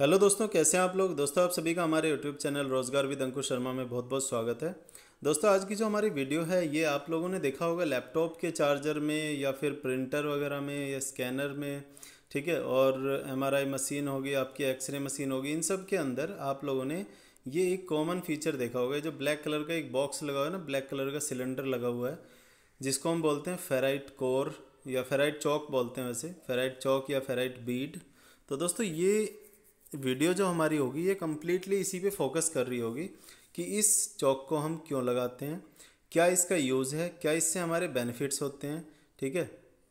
hello दोस्तों कैसे हैं आप लोग दोस्तों आप सभी का हमारे YouTube channel Rojgar with Ankush Sharma में बहुत बहुत स्वागत है दोस्तों आज की जो हमारी वीडियो है ये आप लोगों ने देखा होगा लैपटॉप के चार्जर में या फिर प्रिंटर वगैरह में या स्कैनर में ठीक है और एमआरआई मशीन होगी आपकी एक्सरे मशीन होगी इन सब के अंदर आप लोगों ने ये एक कॉमन फीचर देखा होगा जो ब्लैक कलर का एक बॉक्स लगा हुआ है ना ब्लैक कलर का सिलेंडर लगा हुआ है जिसको हम बोलते हैं फेराइट कोर या फेराइट चौक बोलते हैं वैसे फेराइट चौक या फेराइट बीड तो दोस्तों ये वीडियो जो हमारी होगी ये कम्प्लीटली इसी पे फोकस कर रही होगी कि इस चौक को हम क्यों लगाते हैं क्या इसका यूज़ है क्या इससे हमारे बेनिफिट्स होते हैं ठीक है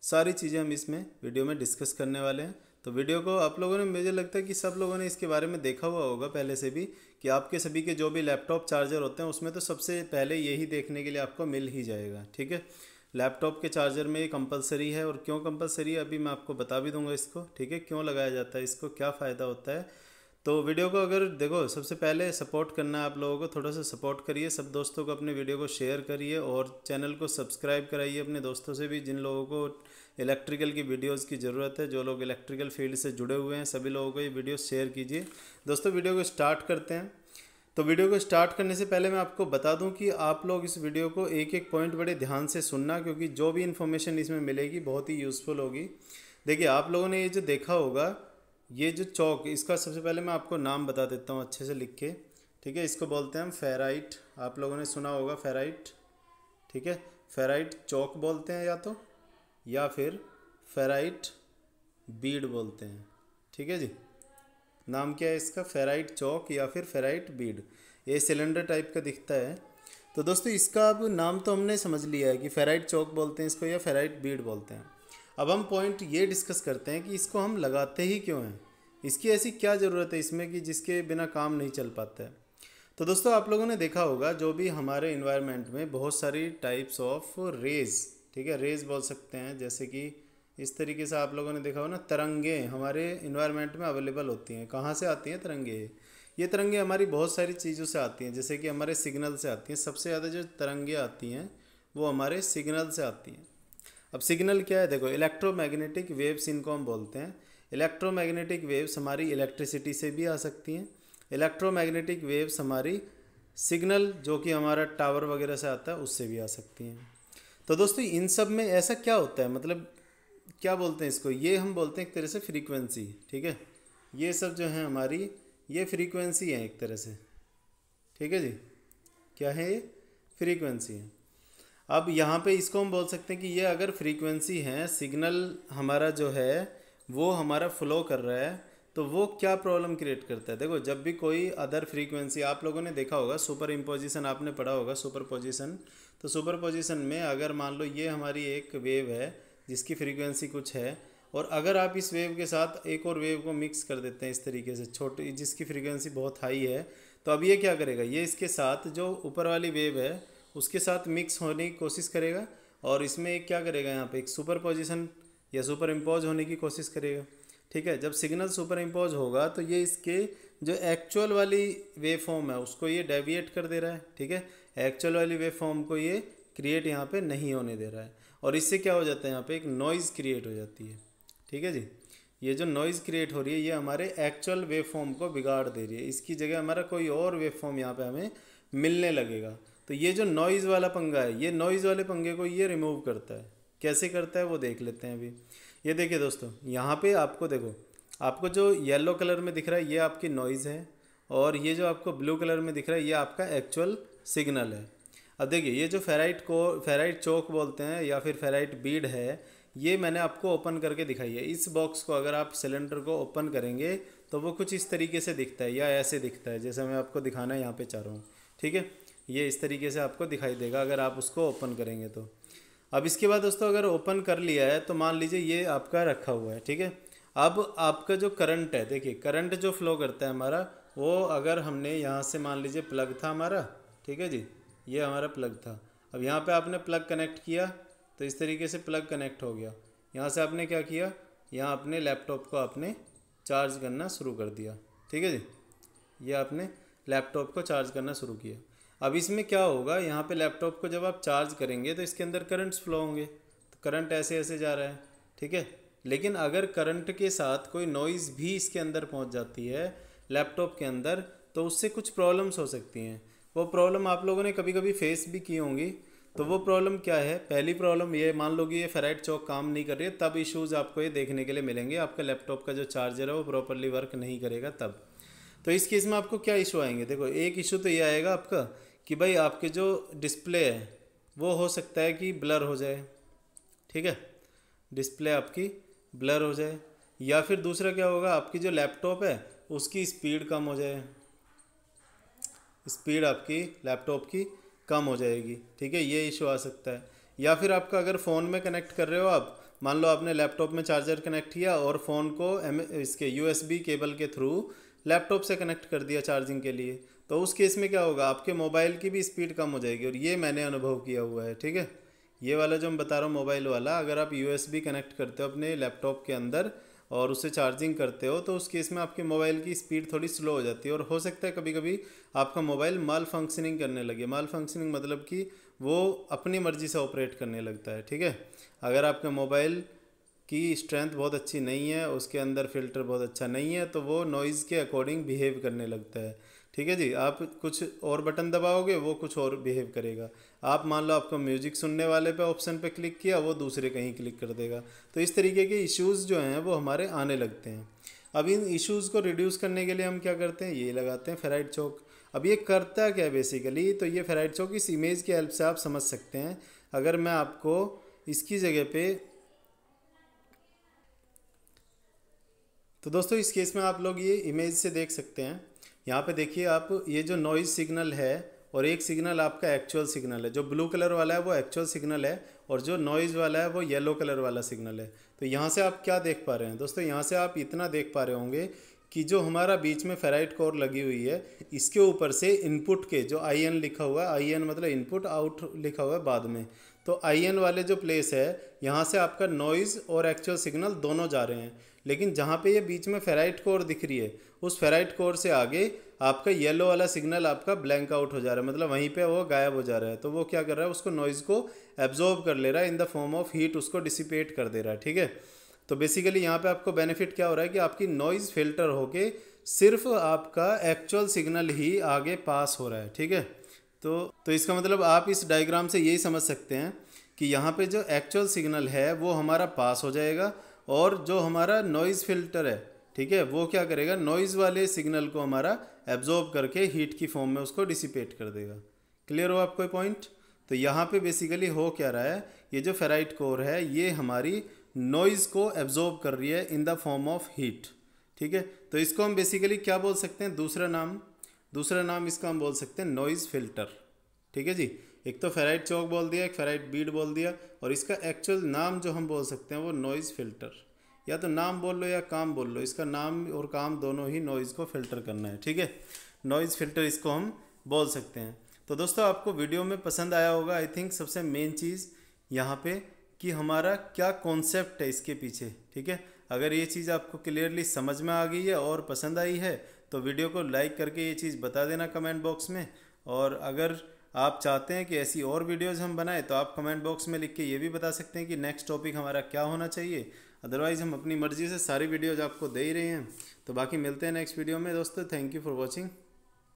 सारी चीज़ें हम इसमें वीडियो में डिस्कस करने वाले हैं तो वीडियो को आप लोगों ने मुझे लगता है कि सब लोगों ने इसके बारे में देखा हुआ होगा पहले से भी कि आपके सभी के जो भी लैपटॉप चार्जर होते हैं उसमें तो सबसे पहले यही देखने के लिए आपको मिल ही जाएगा ठीक है लैपटॉप के चार्जर में ये कंपलसरी है और क्यों कंपलसरी है अभी मैं आपको बता भी दूंगा इसको ठीक है क्यों लगाया जाता है इसको क्या फ़ायदा होता है तो वीडियो को अगर देखो सबसे पहले सपोर्ट करना है आप लोगों को थोड़ा सा सपोर्ट करिए सब दोस्तों को अपने वीडियो को शेयर करिए और चैनल को सब्सक्राइब कराइए अपने दोस्तों से भी जिन लोगों को इलेक्ट्रिकल की वीडियोस की ज़रूरत है जो लोग इलेक्ट्रिकल फील्ड से जुड़े हुए हैं सभी लोगों को ये वीडियो शेयर कीजिए दोस्तों वीडियो को स्टार्ट करते हैं तो वीडियो को स्टार्ट करने से पहले मैं आपको बता दूं कि आप लोग इस वीडियो को एक एक पॉइंट बड़े ध्यान से सुनना क्योंकि जो भी इन्फॉर्मेशन इसमें मिलेगी बहुत ही यूज़फुल होगी देखिए आप लोगों ने ये जो देखा होगा ये जो चौक इसका सबसे पहले मैं आपको नाम बता देता हूँ अच्छे से लिख के ठीक है इसको बोलते हैं हम फेराइट आप लोगों ने सुना होगा फेराइट ठीक है फेराइट चौक बोलते हैं या तो या फिर फेराइट बीड बोलते हैं ठीक है जी नाम क्या है इसका फेराइट चौक या फिर फेराइट बीड ये सिलेंडर टाइप का दिखता है तो दोस्तों इसका अब नाम तो हमने समझ लिया है कि फेराइट चौक बोलते हैं इसको या फेराइट बीड बोलते हैं अब हम पॉइंट ये डिस्कस करते हैं कि इसको हम लगाते ही क्यों हैं इसकी ऐसी क्या ज़रूरत है इसमें कि जिसके बिना काम नहीं चल पाता है तो दोस्तों आप लोगों ने देखा होगा जो भी हमारे इन्वायरमेंट में बहुत सारी टाइप्स ऑफ रेज ठीक है रेज बोल सकते हैं जैसे कि इस तरीके से आप लोगों ने देखा हो ना तरंगे हमारे इन्वायरमेंट में अवेलेबल होती हैं कहाँ से आती हैं तरंगे ये तरंगे हमारी बहुत सारी चीज़ों से आती हैं जैसे कि हमारे सिग्नल से आती हैं सबसे ज़्यादा जो तरंगे आती हैं वो हमारे सिग्नल से आती हैं अब सिग्नल क्या है देखो इलेक्ट्रोमैग्नेटिक वेव्स इनको हम बोलते हैं इलेक्ट्रोमैग्नेटिक वेव्स हमारी इलेक्ट्रिसिटी से भी आ सकती हैं इलेक्ट्रोमैग्नेटिक वेव्स हमारी सिग्नल जो कि हमारा टावर वगैरह से आता है उससे भी आ सकती हैं तो दोस्तों इन सब में ऐसा क्या होता है मतलब क्या बोलते हैं इसको ये हम बोलते हैं एक तरह से फ्रीक्वेंसी ठीक है ये सब जो है हमारी ये फ्रीक्वेंसी है एक तरह से ठीक है जी क्या है ये फ्रीक्वेंसी है अब यहाँ पे इसको हम बोल सकते हैं कि ये अगर फ्रीक्वेंसी है सिग्नल हमारा जो है वो हमारा फ्लो कर रहा है तो वो क्या प्रॉब्लम क्रिएट करता है देखो जब भी कोई अदर फ्रीक्वेंसी आप लोगों ने देखा होगा सुपर इम्पोजिशन आपने पढ़ा होगा सुपर पोजिशन तो सुपर पोजिशन में अगर मान लो ये हमारी एक वेव है जिसकी फ्रीक्वेंसी कुछ है और अगर आप इस वेव के साथ एक और वेव को मिक्स कर देते हैं इस तरीके से छोटी जिसकी फ्रीक्वेंसी बहुत हाई है तो अब ये क्या करेगा ये इसके साथ जो ऊपर वाली वेव है उसके साथ मिक्स होने की कोशिश करेगा और इसमें एक क्या करेगा यहाँ पे एक सुपर पोजिशन या सुपर इम्पोज होने की कोशिश करेगा ठीक है जब सिग्नल सुपर इम्पोज होगा तो ये इसके जो एक्चुअल वाली वेव फॉर्म है उसको ये डेविएट कर दे रहा है ठीक है एक्चुअल वाली वेव फॉर्म को ये क्रिएट यहाँ पर नहीं होने दे रहा है और इससे क्या हो जाता है यहाँ पे एक नॉइज़ क्रिएट हो जाती है ठीक है जी ये जो नॉइज़ क्रिएट हो रही है ये हमारे एक्चुअल वेव फॉर्म को बिगाड़ दे रही है इसकी जगह हमारा कोई और वेव फॉर्म यहाँ पे हमें मिलने लगेगा तो ये जो नॉइज़ वाला पंगा है ये नॉइज़ वाले पंगे को ये रिमूव करता है कैसे करता है वो देख लेते हैं अभी ये देखिए दोस्तों यहाँ पे आपको देखो आपको जो येलो कलर में दिख रहा है ये आपकी नॉइज़ है और ये जो आपको ब्लू कलर में दिख रहा है ये आपका एक्चुअल सिग्नल है अब देखिए ये जो फेराइट को फेराइट चौक बोलते हैं या फिर फेराइट बीड है ये मैंने आपको ओपन करके दिखाई है इस बॉक्स को अगर आप सिलेंडर को ओपन करेंगे तो वो कुछ इस तरीके से दिखता है या ऐसे दिखता है जैसे मैं आपको दिखाना यहाँ पे चाह रहा हूँ ठीक है ये इस तरीके से आपको दिखाई देगा अगर आप उसको ओपन करेंगे तो अब इसके बाद दोस्तों अगर ओपन कर लिया है तो मान लीजिए ये आपका रखा हुआ है ठीक है अब आपका जो करंट है देखिए करंट जो फ्लो करता है हमारा वो अगर हमने यहाँ से मान लीजिए प्लग था हमारा ठीक है जी ये हमारा प्लग था अब यहाँ पे आपने प्लग कनेक्ट किया तो इस तरीके से प्लग कनेक्ट हो गया यहाँ से आपने क्या किया यहाँ अपने लैपटॉप को आपने चार्ज करना शुरू कर दिया ठीक है जी ये आपने लैपटॉप को चार्ज करना शुरू किया अब इसमें क्या होगा यहाँ पे लैपटॉप को जब आप चार्ज करेंगे तो इसके अंदर करंट्स फ्लो होंगे तो करंट ऐसे ऐसे जा रहा है ठीक है लेकिन अगर करंट के साथ कोई नॉइज़ भी इसके अंदर पहुँच जाती है लैपटॉप के अंदर तो उससे कुछ प्रॉब्लम्स हो सकती हैं वो प्रॉब्लम आप लोगों ने कभी कभी फेस भी की होंगी तो वो प्रॉब्लम क्या है पहली प्रॉब्लम ये मान लो कि ये फेराइट चौक काम नहीं कर रही है तब इशूज़ आपको ये देखने के लिए मिलेंगे आपका लैपटॉप का जो चार्जर है वो प्रॉपरली वर्क नहीं करेगा तब तो इस केस में आपको क्या इशू आएंगे देखो एक इशू तो ये आएगा आपका कि भाई आपके जो डिस्प्ले है वो हो सकता है कि ब्लर हो जाए ठीक है डिस्प्ले आपकी ब्लर हो जाए या फिर दूसरा क्या होगा आपकी जो लैपटॉप है उसकी स्पीड कम हो जाए स्पीड आपकी लैपटॉप की कम हो जाएगी ठीक है ये इशू आ सकता है या फिर आपका अगर फ़ोन में कनेक्ट कर रहे हो आप मान लो आपने लैपटॉप में चार्जर कनेक्ट किया और फ़ोन को एम इसके यू केबल के थ्रू लैपटॉप से कनेक्ट कर दिया चार्जिंग के लिए तो उस केस में क्या होगा आपके मोबाइल की भी स्पीड कम हो जाएगी और ये मैंने अनुभव किया हुआ है ठीक है ये वाला जो मैं बता रहा हूँ मोबाइल वाला अगर आप यू कनेक्ट करते हो अपने लैपटॉप के अंदर और उसे चार्जिंग करते हो तो उस केस में आपके मोबाइल की स्पीड थोड़ी स्लो हो जाती है और हो सकता है कभी कभी आपका मोबाइल माल फंक्शनिंग करने लगे माल फंक्शनिंग मतलब कि वो अपनी मर्ज़ी से ऑपरेट करने लगता है ठीक है अगर आपका मोबाइल की स्ट्रेंथ बहुत अच्छी नहीं है उसके अंदर फिल्टर बहुत अच्छा नहीं है तो वो नॉइज़ के अकॉर्डिंग बिहेव करने लगता है ठीक है जी आप कुछ और बटन दबाओगे वो कुछ और बिहेव करेगा आप मान लो आपको म्यूजिक सुनने वाले पे ऑप्शन पे क्लिक किया वो दूसरे कहीं क्लिक कर देगा तो इस तरीके के इश्यूज़ जो हैं वो हमारे आने लगते हैं अब इन इश्यूज़ को रिड्यूस करने के लिए हम क्या करते हैं ये लगाते हैं फेराइट चौक अब ये करता क्या है बेसिकली तो ये फेराइट चौक इस इमेज की हेल्प से आप समझ सकते हैं अगर मैं आपको इसकी जगह पर तो दोस्तों इस केस में आप लोग ये इमेज से देख सकते हैं यहाँ पे देखिए आप ये जो नॉइज सिग्नल है और एक सिग्नल आपका एक्चुअल सिग्नल है जो ब्लू कलर वाला है वो एक्चुअल सिग्नल है और जो नॉइज़ वाला है वो येलो कलर वाला सिग्नल है तो यहाँ से आप क्या देख पा रहे हैं दोस्तों यहाँ से आप इतना देख पा रहे होंगे कि जो हमारा बीच में फेराइट कोर लगी हुई है इसके ऊपर से इनपुट के जो आई एन लिखा हुआ है आई एन मतलब इनपुट आउट लिखा हुआ है बाद में तो आई एन वाले जो प्लेस है यहाँ से आपका नॉइज़ और एक्चुअल सिग्नल दोनों जा रहे हैं लेकिन जहाँ पे ये बीच में फेराइट कोर दिख रही है उस फेराइट कोर से आगे आपका येलो वाला सिग्नल आपका ब्लैंक आउट हो जा रहा है मतलब वहीं पे वो गायब हो जा रहा है तो वो क्या कर रहा है उसको नॉइज़ को एब्जॉर्ब कर ले रहा है in the form of heat उसको डिसिपेट कर दे रहा है ठीक है तो बेसिकली यहाँ पर आपको बेनिफिट क्या हो रहा है कि आपकी नॉइज़ फिल्टर होके सिर्फ आपका एक्चुअल सिग्नल ही आगे पास हो रहा है ठीक है तो तो इसका मतलब आप इस डायग्राम से यही समझ सकते हैं कि यहाँ पे जो एक्चुअल सिग्नल है वो हमारा पास हो जाएगा और जो हमारा नॉइज़ फिल्टर है ठीक है वो क्या करेगा नॉइज़ वाले सिग्नल को हमारा एब्जॉर्ब करके हीट की फॉर्म में उसको डिसिपेट कर देगा क्लियर हो आपको पॉइंट तो यहाँ पे बेसिकली हो क्या रहा है ये जो फेराइट कोर है ये हमारी नॉइज़ को एब्जॉर्ब कर रही है in the form of heat ठीक है तो इसको हम बेसिकली क्या बोल सकते हैं दूसरा नाम दूसरा नाम इसका हम बोल सकते हैं नॉइज़ फिल्टर ठीक है जी एक तो फेराइट चौक बोल दिया एक फेराइट बीड बोल दिया और इसका एक्चुअल नाम जो हम बोल सकते हैं वो नॉइज़ फिल्टर या तो नाम बोल लो या काम बोल लो इसका नाम और काम दोनों ही नॉइज़ को फिल्टर करना है ठीक है नॉइज़ फिल्टर इसको हम बोल सकते हैं तो दोस्तों आपको वीडियो में पसंद आया होगा आई थिंक सबसे मेन चीज़ यहाँ पे कि हमारा क्या कॉन्सेप्ट है इसके पीछे ठीक है अगर ये चीज़ आपको क्लियरली समझ में आ गई है और पसंद आई है तो वीडियो को लाइक करके ये चीज़ बता देना कमेंट बॉक्स में और अगर आप चाहते हैं कि ऐसी और वीडियोज़ हम बनाएं तो आप कमेंट बॉक्स में लिख के ये भी बता सकते हैं कि नेक्स्ट टॉपिक हमारा क्या होना चाहिए अदरवाइज़ हम अपनी मर्ज़ी से सारी वीडियोज़ आपको दे ही रहे हैं तो बाकी मिलते हैं नेक्स्ट वीडियो में दोस्तों थैंक यू फॉर वॉचिंग